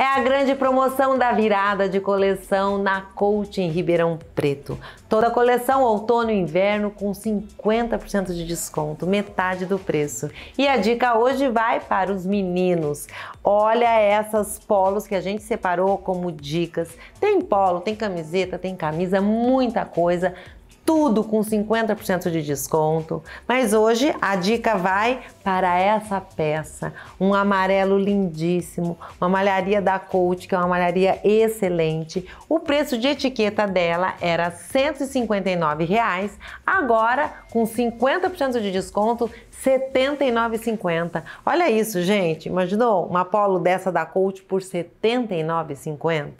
É a grande promoção da virada de coleção na Coach em Ribeirão Preto. Toda a coleção outono e inverno com 50% de desconto, metade do preço. E a dica hoje vai para os meninos. Olha essas polos que a gente separou como dicas. Tem polo, tem camiseta, tem camisa, muita coisa tudo com 50% de desconto. Mas hoje a dica vai para essa peça, um amarelo lindíssimo, uma malharia da Coach, que é uma malharia excelente. O preço de etiqueta dela era R$ 159,00, reais, agora com 50% de desconto, R$ 79,50. Olha isso, gente, imaginou uma polo dessa da Coach por R$ 79,50?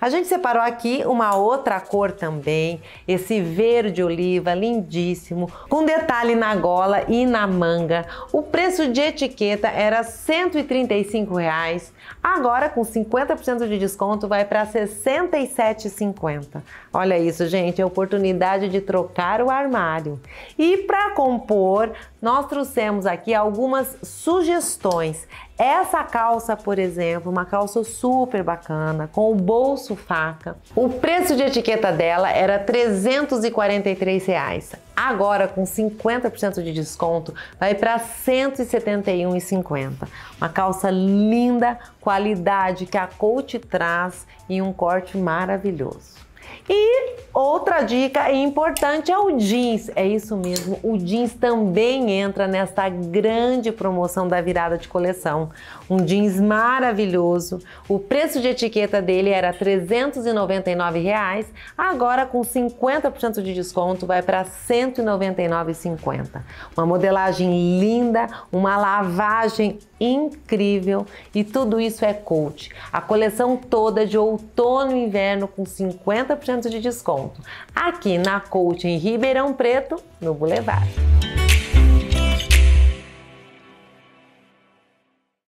A gente separou aqui uma outra cor também, esse verde oliva lindíssimo, com detalhe na gola e na manga. O preço de etiqueta era R$ 135, reais. agora com 50% de desconto vai para R$ 67,50. Olha isso, gente, é oportunidade de trocar o armário. E para compor, nós trouxemos aqui algumas sugestões. Essa calça, por exemplo, uma calça super bacana, com o bolso faca. O preço de etiqueta dela era 343 reais. Agora, com 50% de desconto, vai para 171,50. Uma calça linda, qualidade que a Coach traz e um corte maravilhoso. E outra dica importante é o jeans. É isso mesmo, o jeans também entra nesta grande promoção da virada de coleção. Um jeans maravilhoso. O preço de etiqueta dele era R$ reais, agora com 50% de desconto vai para R$ 199,50. Uma modelagem linda, uma lavagem incrível e tudo isso é coach. A coleção toda de outono e inverno com 50 50% de desconto. Aqui na em Ribeirão Preto, no Boulevard.